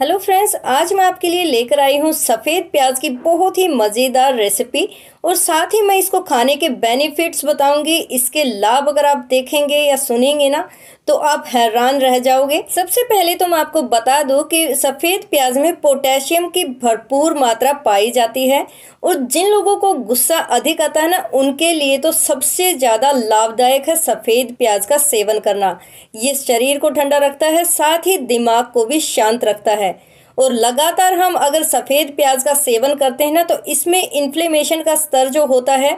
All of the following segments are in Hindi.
हेलो फ्रेंड्स आज मैं आपके लिए लेकर आई हूँ सफ़ेद प्याज की बहुत ही मज़ेदार रेसिपी और साथ ही मैं इसको खाने के बेनिफिट्स बताऊंगी इसके लाभ अगर आप देखेंगे या सुनेंगे ना तो आप हैरान रह जाओगे सबसे पहले तो मैं आपको बता दूं कि सफ़ेद प्याज में पोटेशियम की भरपूर मात्रा पाई जाती है और जिन लोगों को गुस्सा अधिक आता है ना उनके लिए तो सबसे ज़्यादा लाभदायक है सफ़ेद प्याज का सेवन करना ये शरीर को ठंडा रखता है साथ ही दिमाग को भी शांत रखता है और लगातार हम अगर सफ़ेद प्याज का सेवन करते हैं ना तो इसमें इन्फ्लेमेशन का स्तर जो होता है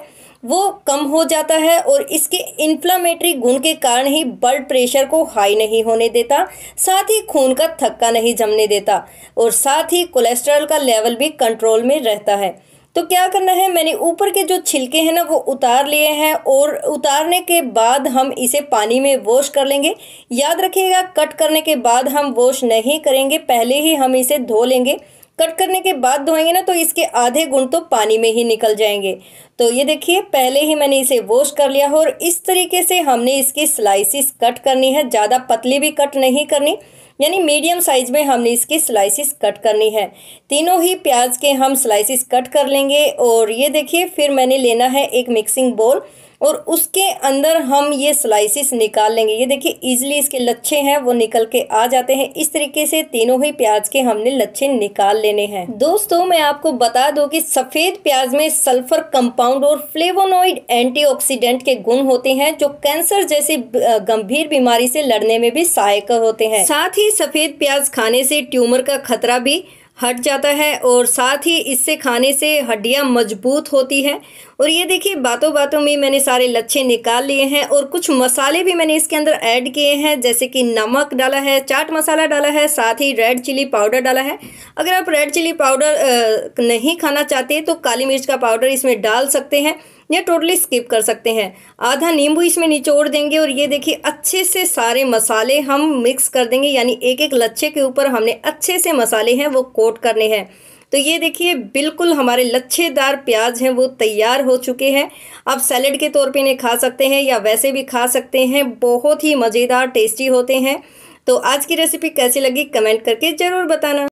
वो कम हो जाता है और इसके इन्फ्लामेटरी गुण के कारण ही ब्लड प्रेशर को हाई नहीं होने देता साथ ही खून का थक्का नहीं जमने देता और साथ ही कोलेस्ट्रॉल का लेवल भी कंट्रोल में रहता है तो क्या करना है मैंने ऊपर के जो छिलके हैं ना वो उतार लिए हैं और उतारने के बाद हम इसे पानी में वॉश कर लेंगे याद रखिएगा कट करने के बाद हम वॉश नहीं करेंगे पहले ही हम इसे धो लेंगे कट करने के बाद धोएंगे ना तो इसके आधे गुण तो पानी में ही निकल जाएंगे तो ये देखिए पहले ही मैंने इसे वॉश कर लिया और इस तरीके से हमने इसकी स्लाइसिस कट करनी है ज़्यादा पतली भी कट नहीं करनी यानी मीडियम साइज में हमने इसकी स्लाइसिस कट करनी है तीनों ही प्याज के हम स्लाइसिस कट कर लेंगे और ये देखिए फिर मैंने लेना है एक मिक्सिंग बोल और उसके अंदर हम ये स्लाइसिस निकाल लेंगे ये देखिए ईजिली इसके लच्छे हैं वो निकल के आ जाते हैं इस तरीके से तीनों ही प्याज के हमने लच्छे निकाल लेने हैं दोस्तों मैं आपको बता दूं कि सफेद प्याज में सल्फर कंपाउंड और फ्लेवोनोइड एंटीऑक्सीडेंट के गुण होते हैं जो कैंसर जैसी गंभीर बीमारी से लड़ने में भी सहायक होते हैं साथ ही सफेद प्याज खाने से ट्यूमर का खतरा भी हट जाता है और साथ ही इससे खाने से हड्डियां मजबूत होती हैं और ये देखिए बातों बातों में मैंने सारे लच्छे निकाल लिए हैं और कुछ मसाले भी मैंने इसके अंदर ऐड किए हैं जैसे कि नमक डाला है चाट मसाला डाला है साथ ही रेड चिली पाउडर डाला है अगर आप रेड चिली पाउडर नहीं खाना चाहते तो काली मिर्च का पाउडर इसमें डाल सकते हैं या टोटली स्किप कर सकते हैं आधा नींबू इसमें निचोड़ देंगे और ये देखिए अच्छे से सारे मसाले हम मिक्स कर देंगे यानी एक एक लच्छे के ऊपर हमने अच्छे से मसाले हैं वो कोट करने हैं तो ये देखिए बिल्कुल हमारे लच्छेदार प्याज हैं वो तैयार हो चुके हैं आप सैलड के तौर पर इन्हें खा सकते हैं या वैसे भी खा सकते हैं बहुत ही मज़ेदार टेस्टी होते हैं तो आज की रेसिपी कैसी लगी कमेंट करके ज़रूर बताना